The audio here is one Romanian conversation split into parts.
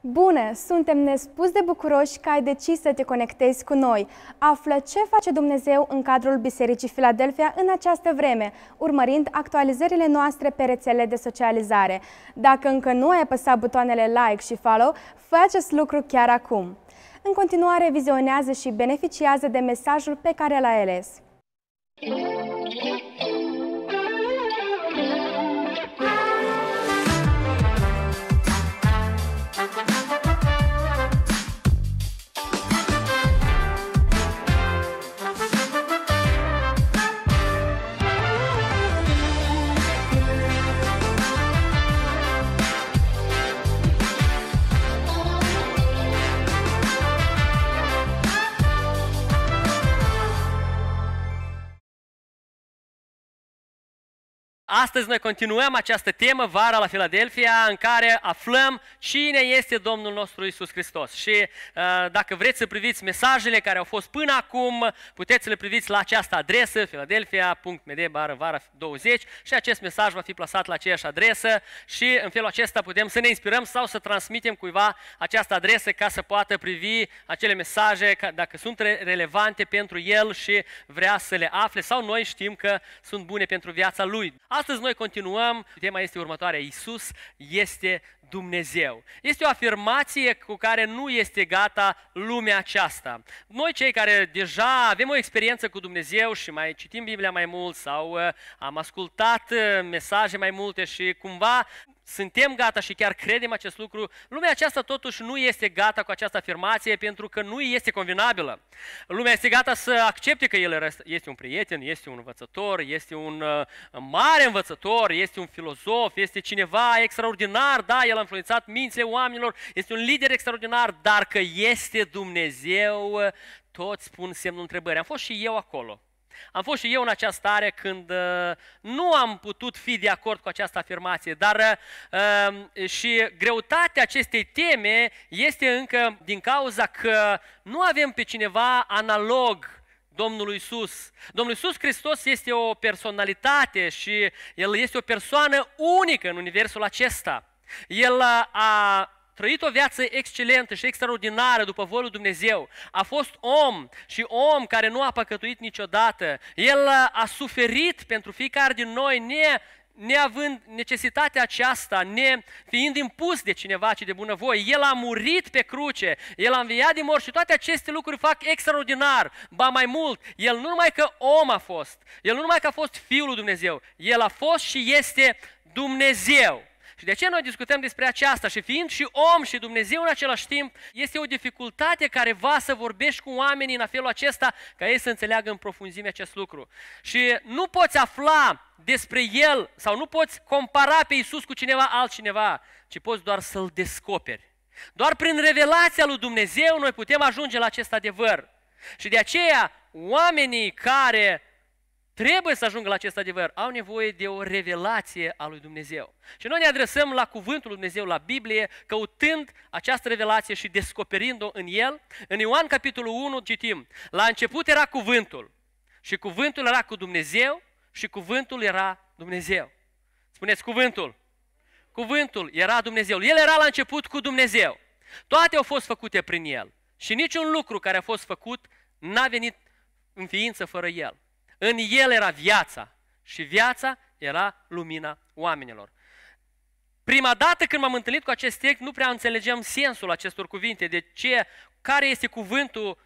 Bună! Suntem nespus de bucuroși că ai decis să te conectezi cu noi. Află ce face Dumnezeu în cadrul Bisericii Filadelfia în această vreme, urmărind actualizările noastre pe rețele de socializare. Dacă încă nu ai apăsat butoanele like și follow, fă acest lucru chiar acum. În continuare, vizionează și beneficiază de mesajul pe care l-ai ales. Astăzi noi continuăm această temă, vara la Filadelfia, în care aflăm cine este Domnul nostru Isus Hristos. Și uh, dacă vreți să priviți mesajele care au fost până acum, puteți să le priviți la această adresă, filadelfia.md bară vara 20 și acest mesaj va fi plasat la aceeași adresă și în felul acesta putem să ne inspirăm sau să transmitem cuiva această adresă ca să poată privi acele mesaje dacă sunt relevante pentru el și vrea să le afle sau noi știm că sunt bune pentru viața lui. Astăzi noi continuăm, tema este următoarea, Iisus este Dumnezeu. Este o afirmație cu care nu este gata lumea aceasta. Noi cei care deja avem o experiență cu Dumnezeu și mai citim Biblia mai mult sau uh, am ascultat uh, mesaje mai multe și cumva suntem gata și chiar credem acest lucru. Lumea aceasta totuși nu este gata cu această afirmație pentru că nu este convenabilă. Lumea este gata să accepte că el este un prieten, este un învățător, este un uh, mare învățător, este un filozof, este cineva extraordinar, da, el a influențat mințile oamenilor, este un lider extraordinar, dar că este Dumnezeu, uh, toți spun semnul întrebării. Am fost și eu acolo. Am fost și eu în această stare când uh, nu am putut fi de acord cu această afirmație, dar uh, um, și greutatea acestei teme este încă din cauza că nu avem pe cineva analog Domnului Isus. Domnul Isus Hristos este o personalitate și El este o persoană unică în universul acesta. El uh, a trăit o viață excelentă și extraordinară după volul Dumnezeu, a fost om și om care nu a păcătuit niciodată. El a suferit pentru fiecare din noi, ne, neavând necesitatea aceasta, ne fiind impus de cineva, ci de bunăvoie. El a murit pe cruce, el a înviat din mor și toate aceste lucruri fac extraordinar. Ba mai mult, el nu numai că om a fost, el nu numai că a fost Fiul lui Dumnezeu, el a fost și este Dumnezeu. Și de ce noi discutăm despre aceasta și fiind și om și Dumnezeu în același timp, este o dificultate care va să vorbești cu oamenii în felul acesta ca ei să înțeleagă în profunzime acest lucru. Și nu poți afla despre El sau nu poți compara pe Isus cu cineva altcineva, ci poți doar să-L descoperi. Doar prin revelația lui Dumnezeu noi putem ajunge la acest adevăr. Și de aceea oamenii care trebuie să ajungă la acest adevăr, au nevoie de o revelație a lui Dumnezeu. Și noi ne adresăm la cuvântul lui Dumnezeu, la Biblie, căutând această revelație și descoperind-o în el. În Ioan capitolul 1 citim, la început era cuvântul și cuvântul era cu Dumnezeu și cuvântul era Dumnezeu. Spuneți cuvântul. Cuvântul era Dumnezeu. El era la început cu Dumnezeu. Toate au fost făcute prin El. Și niciun lucru care a fost făcut n-a venit în ființă fără El. În el era viața și viața era lumina oamenilor. Prima dată când m-am întâlnit cu acest text, nu prea înțelegeam sensul acestor cuvinte, de ce, care este cuvântul,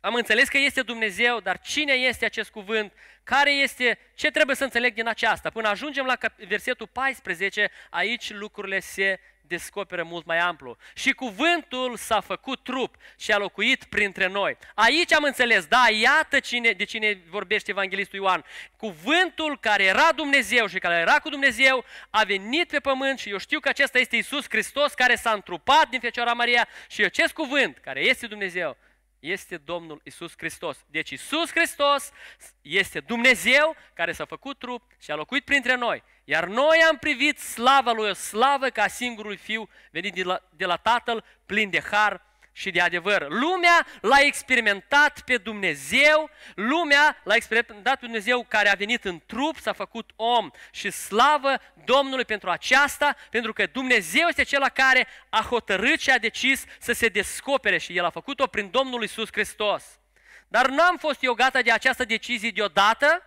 am înțeles că este Dumnezeu, dar cine este acest cuvânt, care este, ce trebuie să înțeleg din aceasta. Până ajungem la versetul 14, aici lucrurile se descoperă mult mai amplu. Și cuvântul s-a făcut trup și a locuit printre noi. Aici am înțeles, da, iată cine, de cine vorbește Evanghelistul Ioan. Cuvântul care era Dumnezeu și care era cu Dumnezeu a venit pe pământ și eu știu că acesta este Isus Hristos care s-a întrupat din Fecioara Maria și acest cuvânt care este Dumnezeu este Domnul Isus Hristos. Deci Isus Hristos este Dumnezeu care s-a făcut trup și a locuit printre noi. Iar noi am privit slava lui, o slavă ca singurul Fiu venit de la, de la Tatăl, plin de har și de adevăr. Lumea l-a experimentat pe Dumnezeu, lumea l-a experimentat pe Dumnezeu care a venit în trup, s-a făcut om și slavă Domnului pentru aceasta, pentru că Dumnezeu este cel care a hotărât și a decis să se descopere și El a făcut-o prin Domnul Isus Hristos. Dar n-am fost eu gata de această decizie deodată,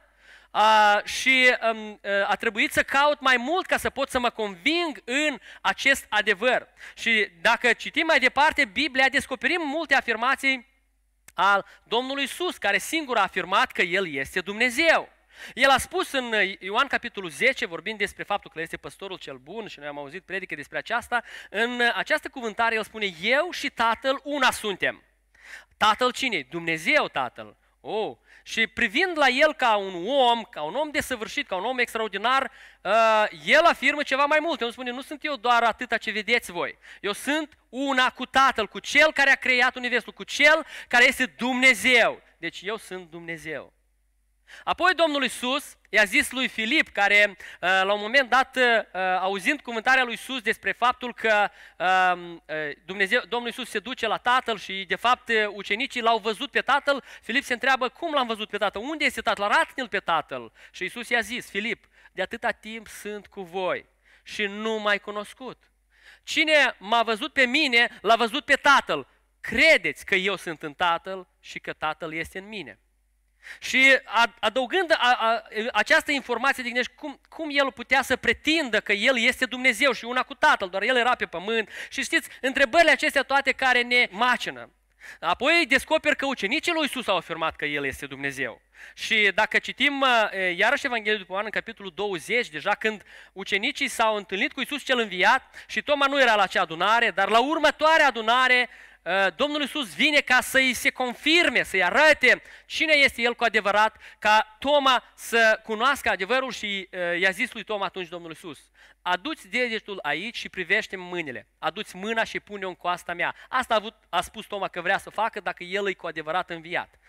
uh, și um, uh, a trebuit să caut mai mult ca să pot să mă conving în acest adevăr. Și dacă citim mai departe Biblia, descoperim multe afirmații al Domnului Isus, care singur a afirmat că El este Dumnezeu. El a spus în Ioan capitolul 10, vorbind despre faptul că este păstorul cel bun și noi am auzit predică despre aceasta, în această cuvântare el spune, eu și Tatăl una suntem. Tatăl cine? Dumnezeu Tatăl. Oh. Și privind la el ca un om, ca un om desăvârșit, ca un om extraordinar, uh, el afirmă ceva mai mult. El spune, nu sunt eu doar atâta ce vedeți voi. Eu sunt una cu Tatăl, cu Cel care a creat Universul, cu Cel care este Dumnezeu. Deci eu sunt Dumnezeu. Apoi Domnul Iisus i-a zis lui Filip, care uh, la un moment dat, uh, uh, auzind cuvântarea lui Iisus despre faptul că Dumnezeu, Domnul Iisus se duce la Tatăl și de fapt ucenicii l-au văzut pe Tatăl, Filip se întreabă, cum l-am văzut pe Tatăl? Unde este Tatăl? arată l pe Tatăl. Și Iisus i-a zis, Filip, de atâta timp sunt cu voi și nu m-ai cunoscut. Cine m-a văzut pe mine, l-a văzut pe Tatăl. Credeți că eu sunt în Tatăl și că Tatăl este în mine. Și adăugând a, a, această informație, te cum, cum el putea să pretindă că el este Dumnezeu și una cu Tatăl, doar el era pe pământ. Și știți, întrebările acestea toate care ne macină. Apoi descoper că ucenicii lui Isus au afirmat că El este Dumnezeu. Și dacă citim uh, iarăși Evanghelia după Ioan în capitolul 20, deja când ucenicii s-au întâlnit cu Isus cel înviat și Toma nu era la acea adunare, dar la următoarea adunare Ă, Domnul Iisus vine ca să îi se confirme, să-i arate cine este El cu adevărat, ca Toma să cunoască adevărul și ă, i-a zis lui Toma atunci Domnul Iisus, aduți degetul aici și privește mâinile, aduți mâna și pune-o în coasta mea. Asta a, avut, a spus Toma că vrea să facă dacă El e cu adevărat înviat.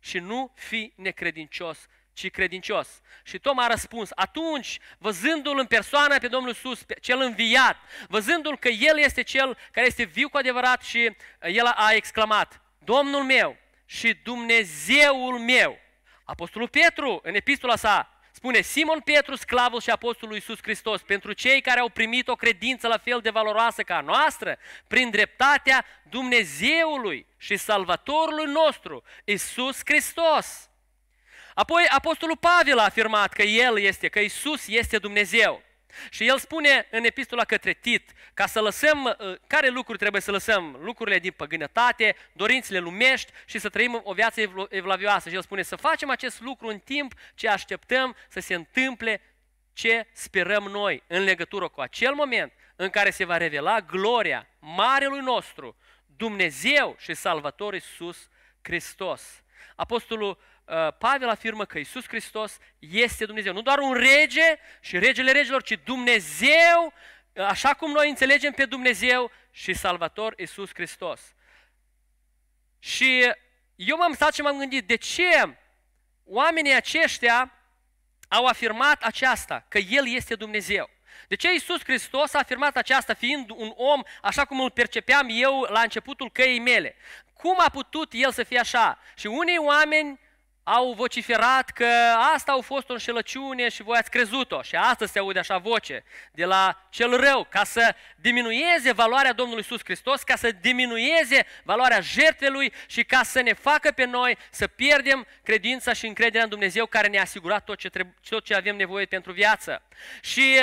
Și nu fi necredincios și credincios. Și Toma a răspuns, atunci, văzându-L în persoană pe Domnul Iisus, cel înviat, văzându-L că El este Cel care este viu cu adevărat și uh, El a exclamat, Domnul meu și Dumnezeul meu. Apostolul Petru, în epistola sa, Spune Simon Petru, sclavul și apostolul Iisus Hristos, pentru cei care au primit o credință la fel de valoroasă ca a noastră, prin dreptatea Dumnezeului și Salvatorului nostru, Iisus Hristos. Apoi Apostolul Pavel a afirmat că El este, că Isus este Dumnezeu. Și el spune în epistola către Tit, ca să lăsăm, uh, care lucruri trebuie să lăsăm? Lucrurile din păgânătate, dorințele lumești și să trăim o viață evlavioasă. Și el spune să facem acest lucru în timp ce așteptăm să se întâmple ce sperăm noi în legătură cu acel moment în care se va revela gloria Marelui nostru, Dumnezeu și Salvator Iisus Hristos. Apostolul Uh, Pavel afirmă că Isus Hristos este Dumnezeu. Nu doar un rege și regele regilor, ci Dumnezeu, uh, așa cum noi înțelegem pe Dumnezeu și Salvator Isus Hristos. Și eu m-am stat și m-am gândit, de ce oamenii aceștia au afirmat aceasta, că El este Dumnezeu? De ce Iisus Hristos a afirmat aceasta fiind un om așa cum îl percepeam eu la începutul căii mele? Cum a putut El să fie așa? Și unii oameni au vociferat că asta au fost o înșelăciune și voi ați crezut-o. Și astăzi se aude așa voce de la cel rău, ca să diminueze valoarea Domnului Iisus Hristos, ca să diminueze valoarea jertfelui și ca să ne facă pe noi să pierdem credința și încrederea în Dumnezeu care ne-a asigurat tot ce, trebuie, tot ce avem nevoie pentru viață. Și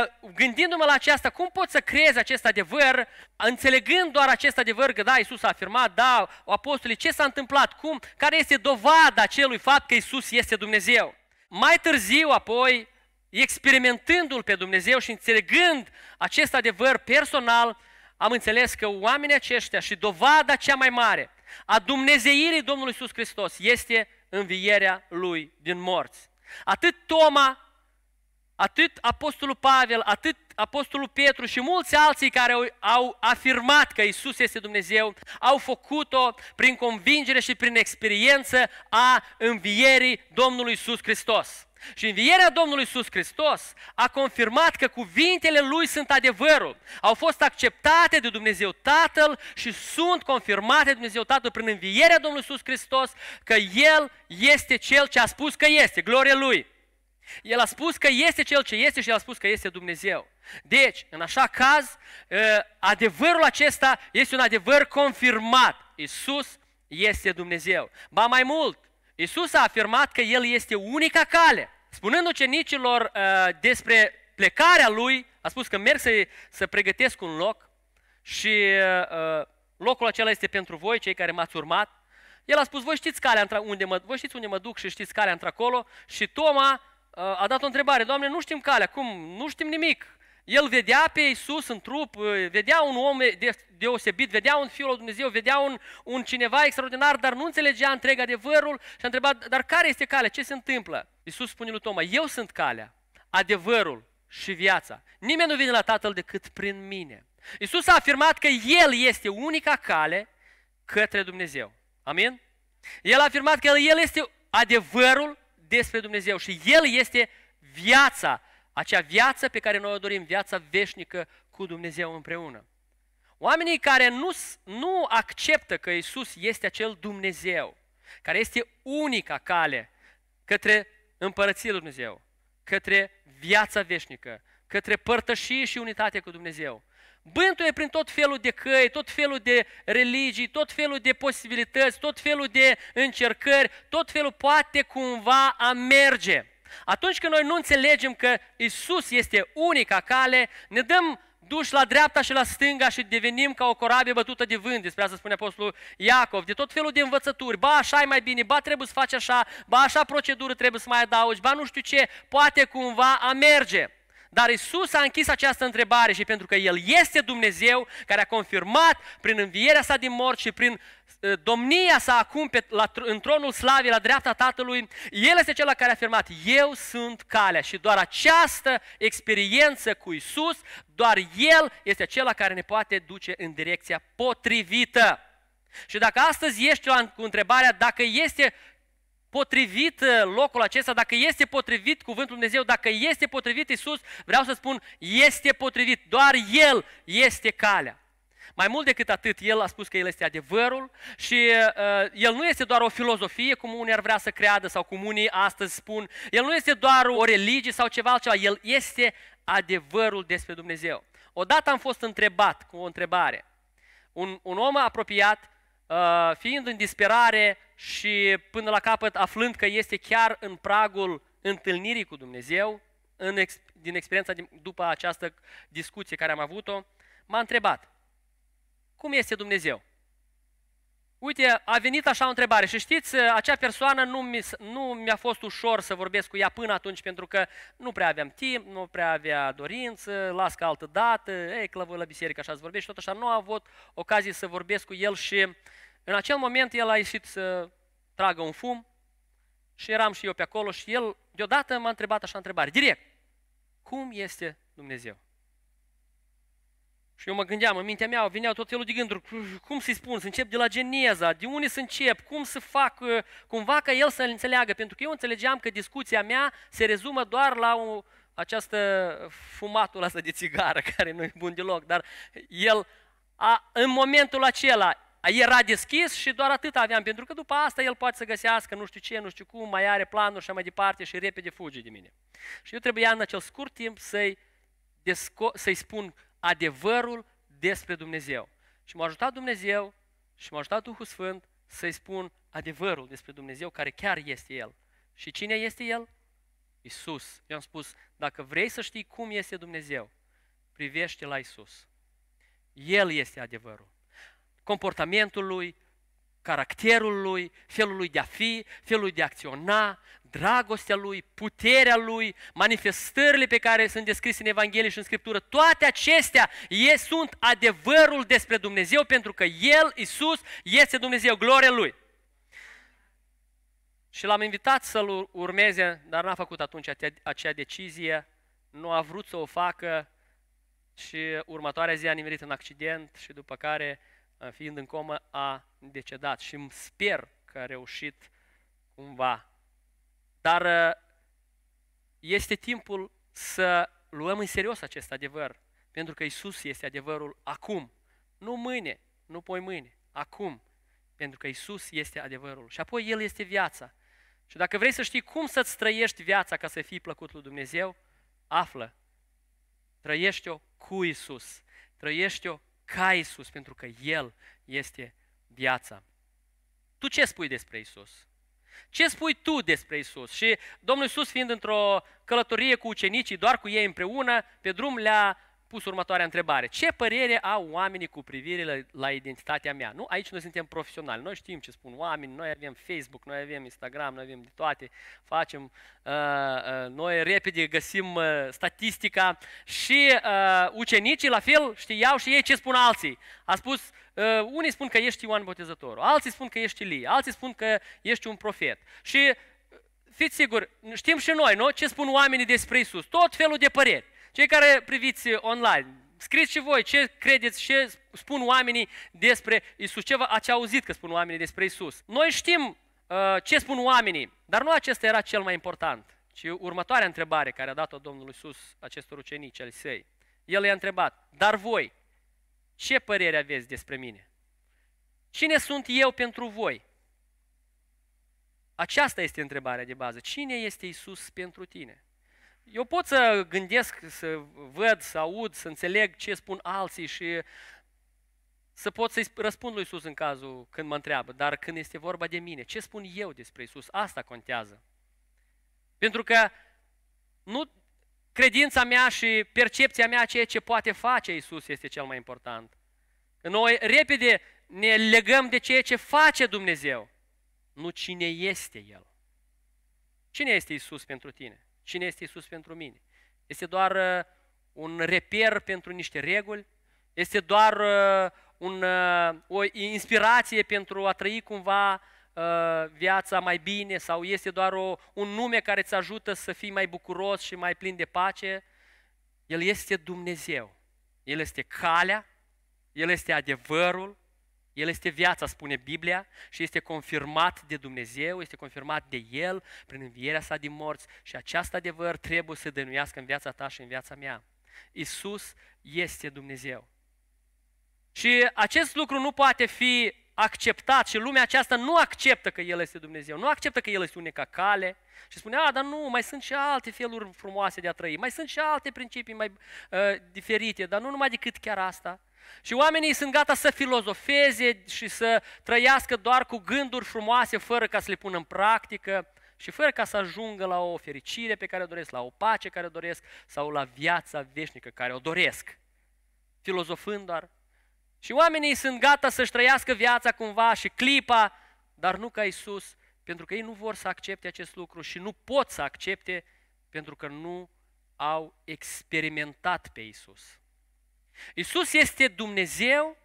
uh, gândindu-mă la aceasta, cum pot să creez acest adevăr, înțelegând doar acest adevăr că da, Iisus a afirmat, da, apostolii, ce s-a întâmplat, cum, care este dovada acelui fapt că Iisus este Dumnezeu. Mai târziu, apoi, experimentându-L pe Dumnezeu și înțelegând acest adevăr personal, am înțeles că oamenii aceștia și dovada cea mai mare a dumnezeirii Domnului Iisus Hristos este învierea Lui din morți. Atât Toma, atât Apostolul Pavel, atât Apostolul Petru și mulți alții care au, au afirmat că Isus este Dumnezeu, au făcut-o prin convingere și prin experiență a învierii Domnului Isus Hristos. Și învierea Domnului Iisus Hristos a confirmat că cuvintele Lui sunt adevărul. Au fost acceptate de Dumnezeu Tatăl și sunt confirmate de Dumnezeu Tatăl prin învierea Domnului Iisus Hristos că El este Cel ce a spus că este, glorie Lui. El a spus că este Cel ce este și El a spus că este Dumnezeu. Deci, în așa caz, ă, adevărul acesta este un adevăr confirmat. Isus este Dumnezeu. Ba mai mult, Isus a afirmat că El este unica cale. Spunând ucenicilor ă, despre plecarea Lui, a spus că merg să, să pregătesc un loc și ă, locul acela este pentru voi, cei care m-ați urmat. El a spus, voi știți, calea, unde mă, voi știți unde mă duc și știți calea într-acolo și Toma Uh, a dat o întrebare, Doamne, nu știm calea, cum? Nu știm nimic. El vedea pe Iisus în trup, uh, vedea un om deosebit, vedea un Fiul lui Dumnezeu, vedea un, un cineva extraordinar, dar nu înțelegea întreg adevărul și a întrebat, dar care este calea, ce se întâmplă? Iisus spune lui Toma, eu sunt calea, adevărul și viața. Nimeni nu vine la Tatăl decât prin mine. Iisus a afirmat că El este unica cale către Dumnezeu. Amin? El a afirmat că El este adevărul despre Dumnezeu și El este viața, acea viață pe care noi o dorim, viața veșnică cu Dumnezeu împreună. Oamenii care nu, nu acceptă că Isus este acel Dumnezeu, care este unica cale către împărăția lui Dumnezeu, către viața veșnică, către părtășie și unitate cu Dumnezeu, bântuie prin tot felul de căi, tot felul de religii, tot felul de posibilități, tot felul de încercări, tot felul poate cumva a merge. Atunci când noi nu înțelegem că Isus este unica cale, ne dăm duși la dreapta și la stânga și devenim ca o corabie bătută de vânt, despre asta spune Apostolul Iacov, de tot felul de învățături, ba așa e mai bine, ba trebuie să faci așa, ba așa procedură trebuie să mai adaugi, ba nu știu ce, poate cumva a merge. Dar Isus a închis această întrebare și pentru că El este Dumnezeu care a confirmat prin învierea sa din mort și prin ă, domnia sa acum pe, la, în tronul slavii la dreapta Tatălui, El este Cel care a afirmat, eu sunt calea și doar această experiență cu Isus, doar El este acela care ne poate duce în direcția potrivită. Și dacă astăzi ești cu întrebarea dacă este potrivit eh, locul acesta, dacă este potrivit cuvântul Dumnezeu, dacă este potrivit Isus, vreau să spun, este potrivit, doar El este calea. Mai mult decât atât, el a spus că el este adevărul și uh, el nu este doar o filozofie, cum unii ar vrea să creadă sau cum unii astăzi spun. El nu este doar o religie sau ceva altceva, el este adevărul despre Dumnezeu. Odată am fost întrebat cu o întrebare. Un, un om apropiat, uh, fiind în disperare, și până la capăt aflând că este chiar în pragul întâlnirii cu Dumnezeu, în ex, din experiența din, după această discuție care am avut-o, m-a întrebat, cum este Dumnezeu? Uite, a venit așa o întrebare și știți, acea persoană nu, mi, nu mi-a fost ușor să vorbesc cu ea până atunci pentru că nu prea aveam timp, nu prea avea dorință, las ca altă dată, ei, clăvă la biserică așa să și tot așa, nu am avut ocazie să vorbesc cu el și în acel moment el a ieșit să tragă un fum și eram și eu pe acolo și el deodată m-a întrebat așa întrebare, direct, cum este Dumnezeu? Și eu mă gândeam, în mintea mea veneau tot felul de gânduri, cum să-i spun, să încep de la Geneza, de unde să încep, cum să fac, uh, cumva ca el să înțeleagă, pentru că eu înțelegeam că discuția mea se rezumă doar la o, această fumatul ăsta de țigară, care nu e bun deloc, dar el a, în momentul acela era deschis și doar atât aveam, pentru că după asta el poate să găsească nu știu ce, nu știu cum, mai are planul și mai departe și repede fuge de mine. Și eu trebuia în acel scurt timp să-i, desco- să spun adevărul despre Dumnezeu. Și m-a ajutat Dumnezeu și m-a ajutat Duhul Sfânt să-i spun adevărul despre Dumnezeu care chiar este El. Și cine este El? Isus. Eu am spus, dacă vrei să știi cum este Dumnezeu, privește la Isus. El este adevărul comportamentul lui, caracterul lui, felul lui de a fi, felul lui de a acționa, dragostea lui, puterea lui, manifestările pe care sunt descrise în Evanghelie și în Scriptură, toate acestea e, sunt adevărul despre Dumnezeu pentru că El, Isus, este Dumnezeu, gloria Lui. Și l-am invitat să-L urmeze, dar n-a făcut atunci acea decizie, nu a vrut să o facă și următoarea zi a nimerit în accident și după care fiind în comă, a decedat și îmi sper că a reușit cumva. Dar este timpul să luăm în serios acest adevăr, pentru că Isus este adevărul acum, nu mâine, nu poi mâine, acum, pentru că Isus este adevărul și apoi El este viața. Și dacă vrei să știi cum să-ți trăiești viața ca să fii plăcut lui Dumnezeu, află, trăiește-o cu Isus, trăiește-o ca Isus, pentru că El este viața. Tu ce spui despre Isus? Ce spui tu despre Isus? Și Domnul Isus, fiind într-o călătorie cu ucenicii, doar cu ei împreună, pe drum le-a pus următoarea întrebare. Ce părere au oamenii cu privire la, la identitatea mea? Nu, aici noi suntem profesionali, noi știm ce spun oamenii, noi avem Facebook, noi avem Instagram, noi avem de toate, facem, uh, uh, noi repede găsim uh, statistica și uh, ucenicii la fel știau și ei ce spun alții. A spus, uh, unii spun că ești Ioan Botezătorul, alții spun că ești Ilie, alții spun că ești un profet. Și uh, fiți siguri, știm și noi, nu? Ce spun oamenii despre Isus? Tot felul de păreri. Cei care priviți online, scriți și voi ce credeți, ce spun oamenii despre Isus, ce ați auzit că spun oamenii despre Isus. Noi știm uh, ce spun oamenii, dar nu acesta era cel mai important, ci următoarea întrebare care a dat-o Domnul Isus acestor ucenici al săi. El i-a întrebat, dar voi, ce părere aveți despre mine? Cine sunt eu pentru voi? Aceasta este întrebarea de bază. Cine este Isus pentru tine? Eu pot să gândesc, să văd, să aud, să înțeleg ce spun alții și să pot să-i răspund lui Isus în cazul când mă întreabă, dar când este vorba de mine, ce spun eu despre Isus, asta contează. Pentru că nu credința mea și percepția mea ceea ce poate face Isus este cel mai important. Noi repede ne legăm de ceea ce face Dumnezeu, nu cine este El. Cine este Isus pentru tine? Cine este Isus pentru mine? Este doar uh, un reper pentru niște reguli? Este doar uh, un, uh, o inspirație pentru a trăi cumva viața mai bine sau este doar o, un nume care îți ajută să fii mai bucuros și mai plin de pace? El este Dumnezeu. El este calea, El este adevărul, el este viața, spune Biblia, și este confirmat de Dumnezeu, este confirmat de El prin învierea sa din morți și acest adevăr trebuie să dănuiască în viața ta și în viața mea. Isus este Dumnezeu. Și acest lucru nu poate fi acceptat și lumea aceasta nu acceptă că El este Dumnezeu, nu acceptă că El este unica cale și spune, a, dar nu, mai sunt și alte feluri frumoase de a trăi, mai sunt și alte principii mai uh, diferite, dar nu numai decât chiar asta. Și oamenii sunt gata să filozofeze și să trăiască doar cu gânduri frumoase, fără ca să le pună în practică și fără ca să ajungă la o fericire pe care o doresc, la o pace care o doresc sau la viața veșnică care o doresc. Filozofând doar. Și oamenii sunt gata să-și trăiască viața cumva și clipa, dar nu ca Isus, pentru că ei nu vor să accepte acest lucru și nu pot să accepte pentru că nu au experimentat pe Isus. Isus este Dumnezeu,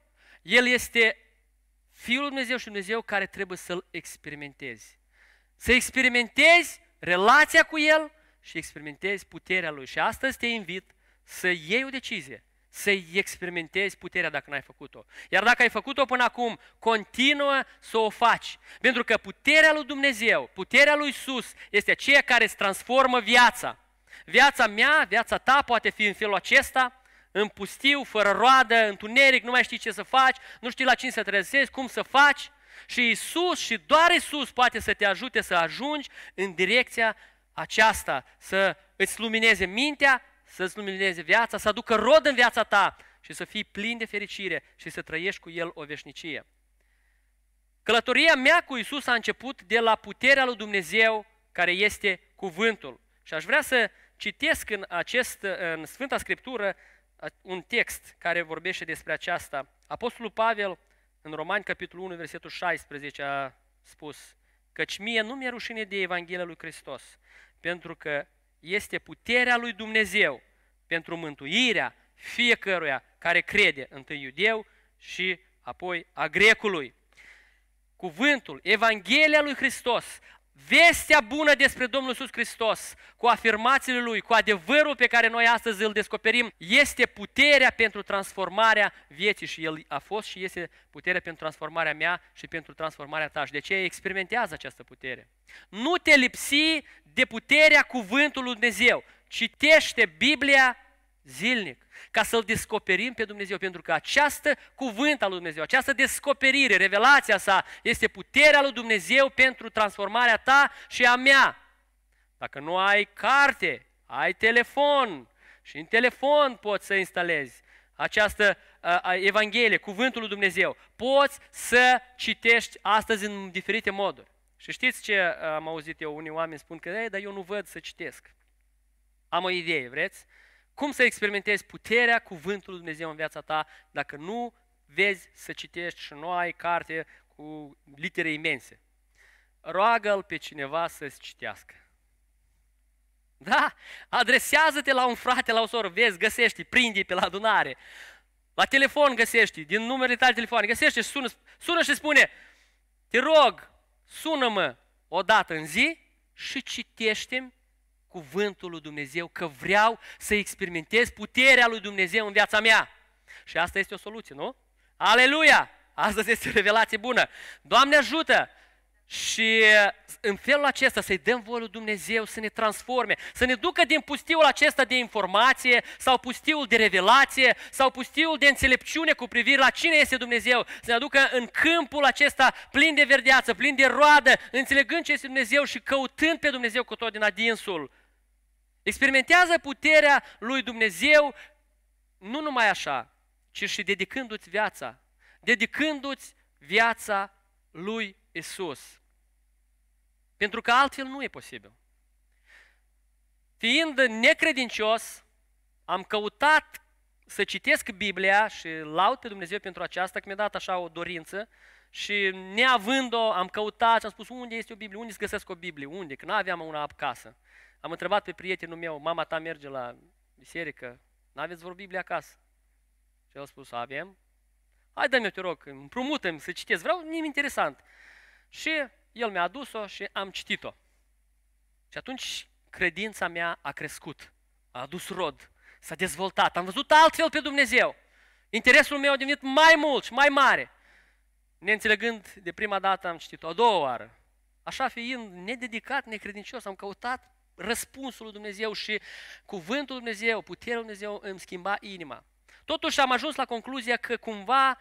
El este Fiul lui Dumnezeu și Dumnezeu care trebuie să-L experimentezi. Să experimentezi relația cu El și experimentezi puterea Lui. Și astăzi te invit să iei o decizie, să experimentezi puterea dacă n-ai făcut-o. Iar dacă ai făcut-o până acum, continuă să o faci. Pentru că puterea lui Dumnezeu, puterea lui Isus este aceea care îți transformă viața. Viața mea, viața ta poate fi în felul acesta, în pustiu, fără roadă, întuneric, nu mai știi ce să faci, nu știi la cine să trezezi, cum să faci. Și Isus și doar Isus poate să te ajute să ajungi în direcția aceasta, să îți lumineze mintea, să îți lumineze viața, să aducă rod în viața ta și să fii plin de fericire și să trăiești cu El o veșnicie. Călătoria mea cu Isus a început de la puterea lui Dumnezeu care este cuvântul. Și aș vrea să citesc în, acest, în Sfânta Scriptură un text care vorbește despre aceasta. Apostolul Pavel, în Romani, capitolul 1, versetul 16, a spus, căci mie nu mi-e rușine de Evanghelia lui Hristos, pentru că este puterea lui Dumnezeu pentru mântuirea fiecăruia care crede, întâi iudeu și apoi a grecului. Cuvântul, Evanghelia lui Hristos, vestea bună despre Domnul Iisus Hristos, cu afirmațiile Lui, cu adevărul pe care noi astăzi îl descoperim, este puterea pentru transformarea vieții și El a fost și este puterea pentru transformarea mea și pentru transformarea ta. Și de ce experimentează această putere? Nu te lipsi de puterea cuvântului Dumnezeu. Citește Biblia zilnic, ca să-L descoperim pe Dumnezeu, pentru că această cuvânt al lui Dumnezeu, această descoperire, revelația sa, este puterea lui Dumnezeu pentru transformarea ta și a mea. Dacă nu ai carte, ai telefon și în telefon poți să instalezi această uh, Evanghelie, cuvântul lui Dumnezeu. Poți să citești astăzi în diferite moduri. Și știți ce am auzit eu? Unii oameni spun că, dar eu nu văd să citesc. Am o idee, vreți? Cum să experimentezi puterea cuvântului Dumnezeu în viața ta dacă nu vezi să citești și nu ai carte cu litere imense? Roagă-l pe cineva să-ți citească. Da? Adresează-te la un frate, la o soră, vezi, găsești, prinde pe la adunare. La telefon găsești, din numerele tale telefoane, găsești, sună, sună și spune, te rog, sună-mă o dată în zi și citește cuvântul lui Dumnezeu, că vreau să experimentez puterea lui Dumnezeu în viața mea. Și asta este o soluție, nu? Aleluia! Astăzi este o revelație bună. Doamne ajută! Și uh, în felul acesta să-i dăm voie lui Dumnezeu să ne transforme, să ne ducă din pustiul acesta de informație sau pustiul de revelație sau pustiul de înțelepciune cu privire la cine este Dumnezeu, să ne aducă în câmpul acesta plin de verdeață, plin de roadă, înțelegând ce este Dumnezeu și căutând pe Dumnezeu cu tot din adinsul. Experimentează puterea lui Dumnezeu nu numai așa, ci și dedicându-ți viața, dedicându-ți viața lui Isus. Pentru că altfel nu e posibil. Fiind necredincios, am căutat să citesc Biblia și laud pe Dumnezeu pentru aceasta, că mi-a dat așa o dorință, și neavând-o, am căutat și am spus unde este o Biblie, unde se găsesc o Biblie, unde, că nu aveam una acasă. Am întrebat pe prietenul meu, mama ta merge la biserică, n-aveți vreo Biblie acasă? Și el a spus, avem. Hai dă-mi te rog, împrumută să citesc, vreau nimic interesant. Și el mi-a adus-o și am citit-o. Și atunci credința mea a crescut, a adus rod, s-a dezvoltat, am văzut altfel pe Dumnezeu. Interesul meu a devenit mai mult și mai mare. Neînțelegând, de prima dată am citit-o, a doua oară. Așa fiind nededicat, necredincios, am căutat răspunsul lui Dumnezeu și cuvântul lui Dumnezeu, puterea lui Dumnezeu îmi schimba inima. Totuși am ajuns la concluzia că cumva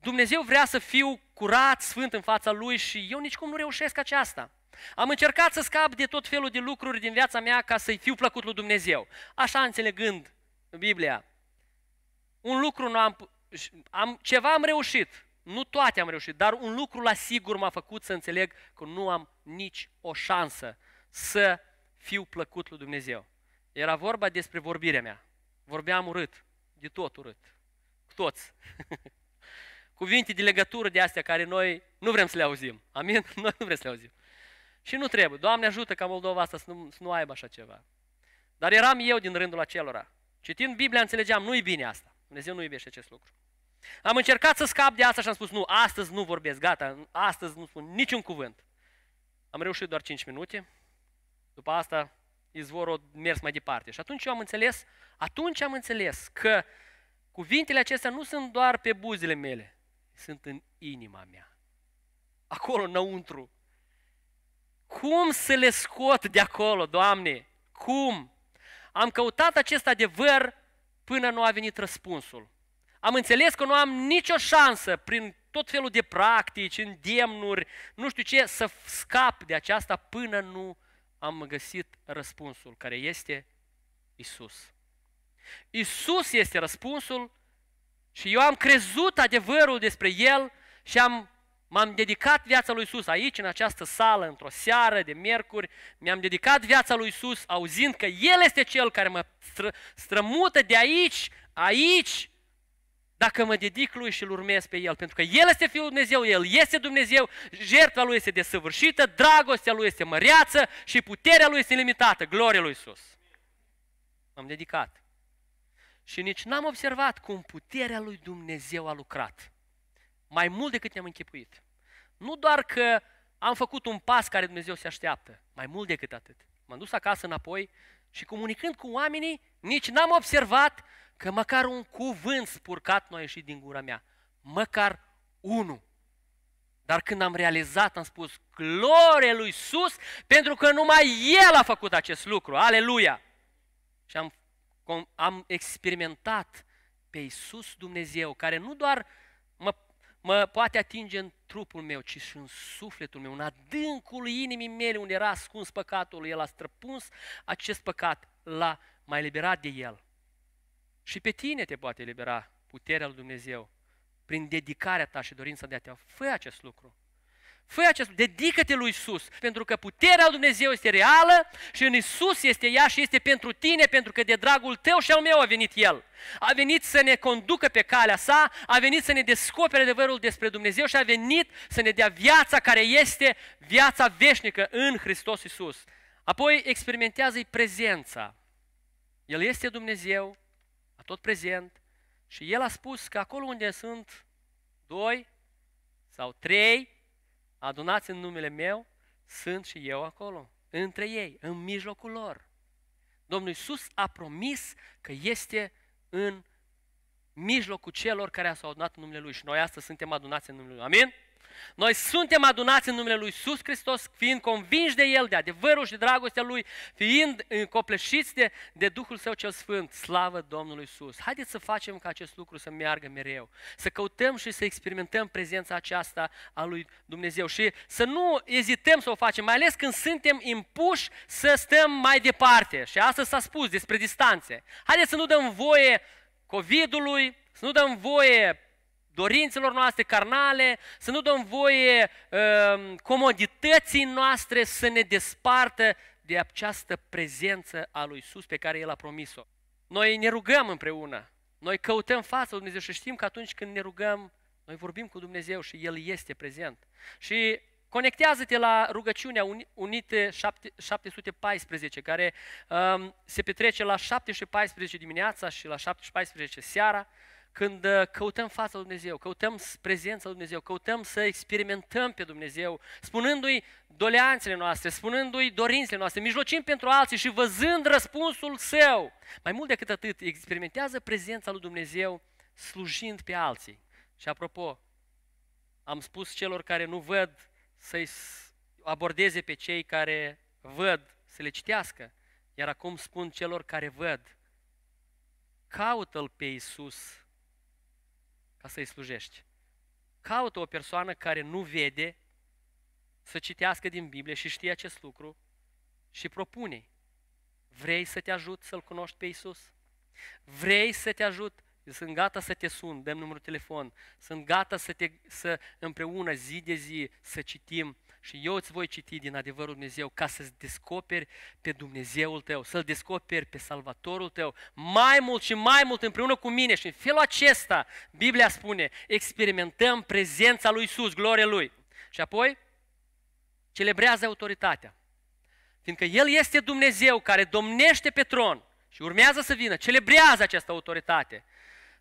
Dumnezeu vrea să fiu curat, sfânt în fața Lui și eu nicicum nu reușesc aceasta. Am încercat să scap de tot felul de lucruri din viața mea ca să-i fiu plăcut lui Dumnezeu. Așa înțelegând Biblia. Un lucru nu am, am, ceva am reușit, nu toate am reușit, dar un lucru la sigur m-a făcut să înțeleg că nu am nici o șansă să fiu plăcut lui Dumnezeu. Era vorba despre vorbirea mea. Vorbeam urât, de tot urât, cu toți. Cuvinte de legătură de astea care noi nu vrem să le auzim. Amin? Noi nu vrem să le auzim. Și nu trebuie. Doamne ajută ca Moldova asta să nu, să nu aibă așa ceva. Dar eram eu din rândul acelora. Citind Biblia înțelegeam, nu-i bine asta. Dumnezeu nu iubește acest lucru. Am încercat să scap de asta și am spus, nu, astăzi nu vorbesc, gata, astăzi nu spun niciun cuvânt. Am reușit doar 5 minute, după asta, izvorul a mers mai departe. Și atunci eu am înțeles, atunci am înțeles că cuvintele acestea nu sunt doar pe buzele mele, sunt în inima mea. Acolo, înăuntru. Cum să le scot de acolo, Doamne? Cum? Am căutat acest adevăr până nu a venit răspunsul. Am înțeles că nu am nicio șansă prin tot felul de practici, îndemnuri, nu știu ce, să scap de aceasta până nu am găsit răspunsul, care este Isus. Isus este răspunsul și eu am crezut adevărul despre El și am, m-am dedicat viața lui Isus aici, în această sală, într-o seară de miercuri, mi-am dedicat viața lui Isus auzind că El este Cel care mă stră, strămută de aici, aici, dacă mă dedic lui și îl urmez pe El, pentru că El este Fiul Dumnezeu, El este Dumnezeu, jertfa Lui este desăvârșită, dragostea Lui este măreață și puterea Lui este limitată, gloria Lui Iisus. M-am dedicat. Și nici n-am observat cum puterea Lui Dumnezeu a lucrat. Mai mult decât ne-am închipuit. Nu doar că am făcut un pas care Dumnezeu se așteaptă, mai mult decât atât. M-am dus acasă înapoi și comunicând cu oamenii, nici n-am observat că măcar un cuvânt spurcat nu a ieșit din gura mea. Măcar unul. Dar când am realizat, am spus, glorie lui Sus, pentru că numai El a făcut acest lucru. Aleluia! Și am, am experimentat pe Iisus Dumnezeu, care nu doar mă, mă poate atinge în trupul meu, ci și în sufletul meu, în adâncul inimii mele, unde era ascuns păcatul, El a străpuns acest păcat, l-a mai liberat de El. Și pe tine te poate elibera puterea lui Dumnezeu prin dedicarea ta și dorința de a te Fă acest lucru. Fă acest lucru, dedică-te lui Isus, pentru că puterea lui Dumnezeu este reală și în Isus este ea și este pentru tine, pentru că de dragul tău și al meu a venit El. A venit să ne conducă pe calea sa, a venit să ne descopere adevărul despre Dumnezeu și a venit să ne dea viața care este viața veșnică în Hristos Isus. Apoi experimentează-i prezența. El este Dumnezeu, tot prezent, și el a spus că acolo unde sunt doi sau trei adunați în numele meu, sunt și eu acolo, între ei, în mijlocul lor. Domnul Iisus a promis că este în mijlocul celor care s-au adunat în numele Lui și noi astăzi suntem adunați în numele Lui. Amin? Noi suntem adunați în numele Lui Iisus Hristos, fiind convinși de El, de adevărul și de dragostea Lui, fiind încopleșiți de, de Duhul Său cel Sfânt. Slavă Domnului Iisus! Haideți să facem ca acest lucru să meargă mereu, să căutăm și să experimentăm prezența aceasta a Lui Dumnezeu și să nu ezităm să o facem, mai ales când suntem impuși să stăm mai departe. Și asta s-a spus despre distanțe. Haideți să nu dăm voie COVID-ului, să nu dăm voie dorințelor noastre carnale, să nu dăm voie uh, comodității noastre să ne despartă de această prezență a lui Isus pe care El a promis-o. Noi ne rugăm împreună, noi căutăm fața lui Dumnezeu și știm că atunci când ne rugăm, noi vorbim cu Dumnezeu și El este prezent. Și conectează-te la rugăciunea Unite 714, care um, se petrece la 7 și 14 dimineața și la 7 și 14 seara când uh, căutăm fața lui Dumnezeu, căutăm prezența lui Dumnezeu, căutăm să experimentăm pe Dumnezeu, spunându-i doleanțele noastre, spunându-i dorințele noastre, mijlocim pentru alții și văzând răspunsul său. Mai mult decât atât, experimentează prezența lui Dumnezeu slujind pe alții. Și apropo, am spus celor care nu văd să-i abordeze pe cei care văd să le citească, iar acum spun celor care văd, caută-L pe Iisus ca să-i slujești. Caută o persoană care nu vede să citească din Biblie și știe acest lucru și propune Vrei să te ajut să-L cunoști pe Isus? Vrei să te ajut? Eu sunt gata să te sun, dăm numărul telefon. Sunt gata să, te, să împreună zi de zi să citim și eu îți voi citi din adevărul Dumnezeu ca să-ți descoperi pe Dumnezeul tău, să-L descoperi pe Salvatorul tău, mai mult și mai mult împreună cu mine. Și în felul acesta, Biblia spune, experimentăm prezența lui Iisus, gloria Lui. Și apoi, celebrează autoritatea. Fiindcă El este Dumnezeu care domnește pe tron și urmează să vină, celebrează această autoritate.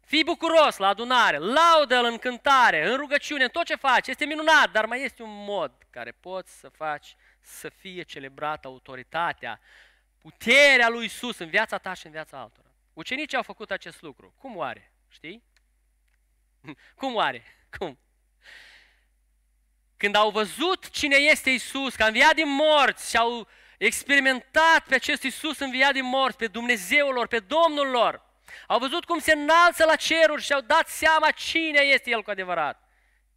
Fii bucuros la adunare, laudă-L în cântare, în rugăciune, în tot ce faci. Este minunat, dar mai este un mod care poți să faci să fie celebrată autoritatea, puterea lui Isus în viața ta și în viața altora. Ucenicii au făcut acest lucru. Cum oare? Știi? Cum oare? Cum? Când au văzut cine este Isus, că a înviat din morți și au experimentat pe acest Isus înviat din morți, pe Dumnezeul lor, pe Domnul lor, au văzut cum se înalță la ceruri și au dat seama cine este El cu adevărat.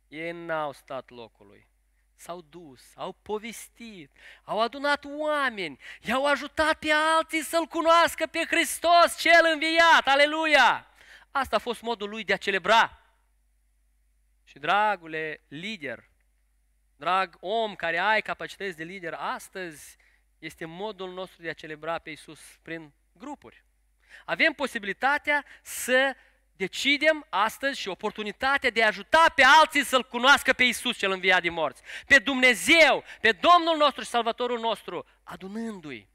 Ei n-au stat locului. S-au dus, au povestit, au adunat oameni, i-au ajutat pe alții să-L cunoască pe Hristos cel înviat. Aleluia! Asta a fost modul lui de a celebra. Și dragule lider, drag om care ai capacități de lider, astăzi este modul nostru de a celebra pe Iisus prin grupuri. Avem posibilitatea să decidem astăzi și oportunitatea de a ajuta pe alții să-L cunoască pe Isus cel înviat din morți, pe Dumnezeu, pe Domnul nostru și Salvatorul nostru, adunându-i,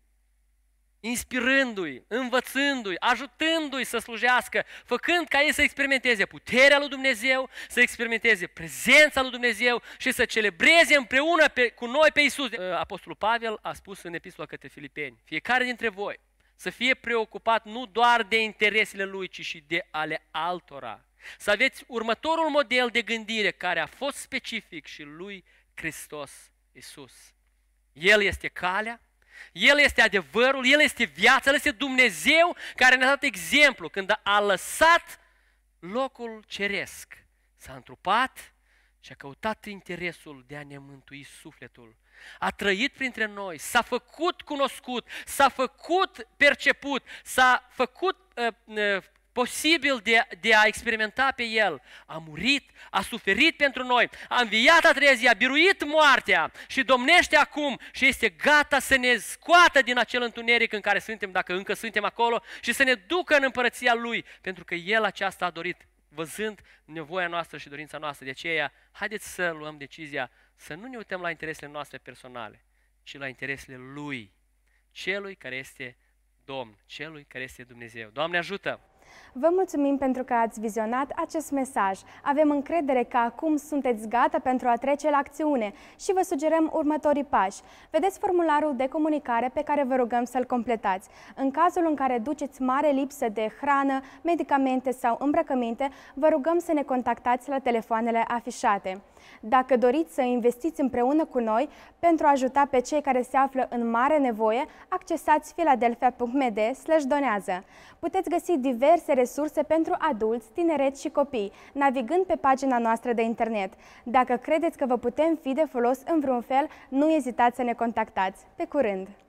inspirându-i, învățându-i, ajutându-i să slujească, făcând ca ei să experimenteze puterea lui Dumnezeu, să experimenteze prezența lui Dumnezeu și să celebreze împreună pe, cu noi pe Isus. Apostolul Pavel a spus în epistola către Filipeni, fiecare dintre voi să fie preocupat nu doar de interesele lui, ci și de ale altora. Să aveți următorul model de gândire care a fost specific și lui Hristos Isus. El este calea, El este adevărul, El este viața, El este Dumnezeu care ne-a dat exemplu când a lăsat locul ceresc. S-a întrupat și a căutat interesul de a ne mântui sufletul a trăit printre noi, s-a făcut cunoscut, s-a făcut perceput, s-a făcut uh, uh, posibil de, de a experimenta pe El. A murit, a suferit pentru noi, a înviat a treia zi, a biruit moartea și domnește acum și este gata să ne scoată din acel întuneric în care suntem, dacă încă suntem acolo, și să ne ducă în împărăția Lui, pentru că El aceasta a dorit, văzând nevoia noastră și dorința noastră. De aceea, haideți să luăm decizia să nu ne uităm la interesele noastre personale, ci la interesele Lui, Celui care este Domn, Celui care este Dumnezeu. Doamne ajută! Vă mulțumim pentru că ați vizionat acest mesaj. Avem încredere că acum sunteți gata pentru a trece la acțiune și vă sugerăm următorii pași. Vedeți formularul de comunicare pe care vă rugăm să-l completați. În cazul în care duceți mare lipsă de hrană, medicamente sau îmbrăcăminte, vă rugăm să ne contactați la telefoanele afișate. Dacă doriți să investiți împreună cu noi pentru a ajuta pe cei care se află în mare nevoie, accesați philadelphia.md donează. Puteți găsi diverse resurse pentru adulți, tineret și copii, navigând pe pagina noastră de internet. Dacă credeți că vă putem fi de folos în vreun fel, nu ezitați să ne contactați. Pe curând!